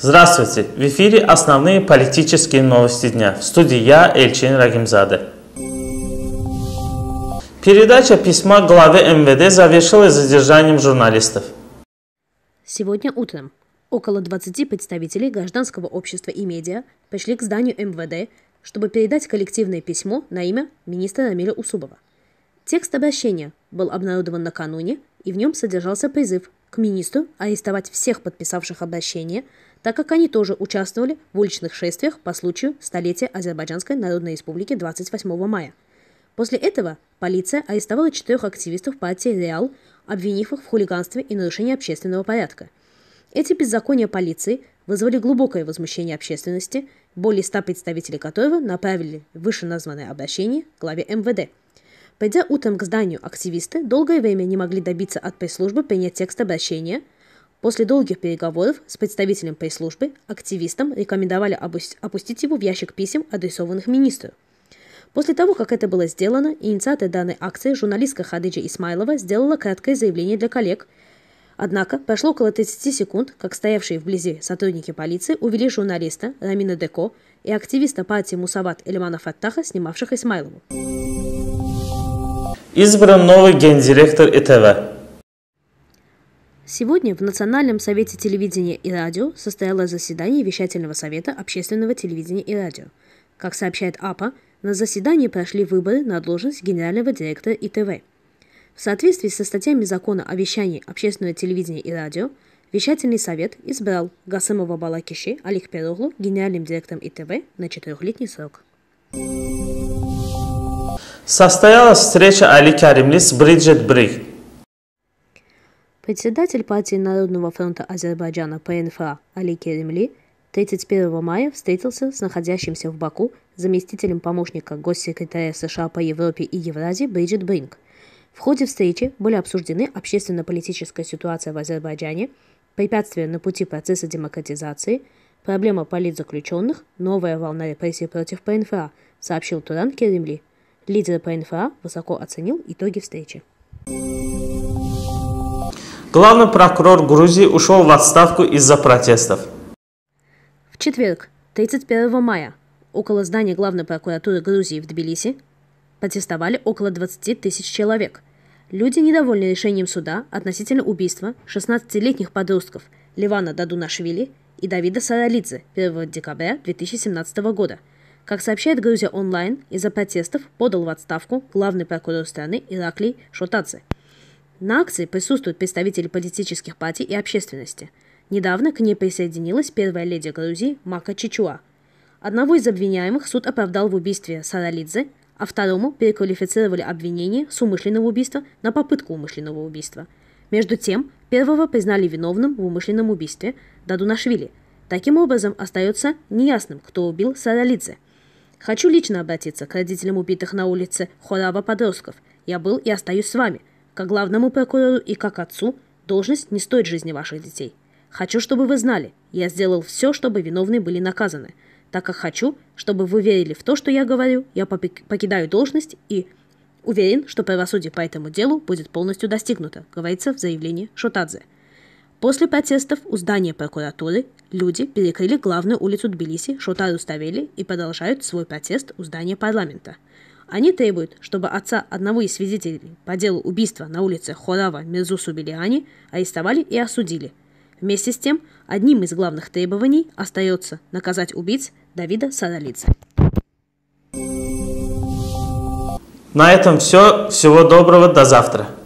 Здравствуйте! В эфире основные политические новости дня. В студии я, Эльчин Рагимзаде. Передача письма главы МВД завершилась задержанием журналистов. Сегодня утром около 20 представителей гражданского общества и медиа пришли к зданию МВД, чтобы передать коллективное письмо на имя министра Намиля Усубова. Текст обращения был обнародован накануне, и в нем содержался призыв к министру арестовать всех подписавших обращение – так как они тоже участвовали в уличных шествиях по случаю столетия Азербайджанской Народной Республики 28 мая. После этого полиция арестовала четырех активистов партии «Реал», обвинив их в хулиганстве и нарушении общественного порядка. Эти беззакония полиции вызвали глубокое возмущение общественности, более ста представителей которого направили вышеназванное обращение главе МВД. Придя утром к зданию, активисты долгое время не могли добиться от пресс-службы принять текст обращения – После долгих переговоров с представителем пресс-службы активистам рекомендовали опустить его в ящик писем, адресованных министру. После того, как это было сделано, инициатор данной акции, журналистка Хадыджа Исмайлова, сделала краткое заявление для коллег. Однако прошло около 30 секунд, как стоявшие вблизи сотрудники полиции увели журналиста Рамина Деко и активиста партии Мусават Эльмана Фаттаха, снимавших Исмайлову. Избран новый гендиректор ИТВ. Сегодня в Национальном совете телевидения и радио состоялось заседание Вещательного совета общественного телевидения и радио. Как сообщает АПА, на заседании прошли выборы на должность генерального директора ИТВ. В соответствии со статьями закона о вещании общественного телевидения и радио, Вещательный совет избрал Гасымова Балакиши Алик Пероглу генеральным директором ИТВ на четырехлетний срок. Состоялась встреча Али Каримли с Бриджит Брик, Председатель партии Народного фронта Азербайджана ПНФА Али Керемли 31 мая встретился с находящимся в Баку заместителем помощника госсекретаря США по Европе и Евразии Бриджит Бринг. В ходе встречи были обсуждены общественно-политическая ситуация в Азербайджане, препятствия на пути процесса демократизации, проблема политзаключенных, новая волна репрессий против ПНФА, сообщил Туран Керемли. Лидер ПНФА высоко оценил итоги встречи. Главный прокурор Грузии ушел в отставку из-за протестов. В четверг, 31 мая, около здания Главной прокуратуры Грузии в Тбилиси протестовали около 20 тысяч человек. Люди недовольны решением суда относительно убийства 16-летних подростков Ливана Дадунашвили и Давида Саралидзе 1 декабря 2017 года. Как сообщает Грузия онлайн, из-за протестов подал в отставку главный прокурор страны Ираклий Шотаце – на акции присутствуют представители политических партий и общественности. Недавно к ней присоединилась первая леди Грузии Мака Чичуа. Одного из обвиняемых суд оправдал в убийстве Саралидзе, а второму переквалифицировали обвинение с умышленного убийства на попытку умышленного убийства. Между тем, первого признали виновным в умышленном убийстве Дадунашвили. Таким образом, остается неясным, кто убил Саралидзе. Хочу лично обратиться к родителям убитых на улице Хорава подростков. Я был и остаюсь с вами – как главному прокурору и как отцу, должность не стоит жизни ваших детей. Хочу, чтобы вы знали, я сделал все, чтобы виновные были наказаны, так как хочу, чтобы вы верили в то, что я говорю, я покидаю должность и уверен, что правосудие по этому делу будет полностью достигнуто, говорится в заявлении Шотадзе. После протестов у здания прокуратуры люди перекрыли главную улицу Тбилиси Шотару Ставели и продолжают свой протест у здания парламента – они требуют, чтобы отца одного из свидетелей по делу убийства на улице Хорава Мезусу Белиани арестовали и осудили. Вместе с тем, одним из главных требований остается наказать убийц Давида Саралидзе. На этом все. Всего доброго. До завтра.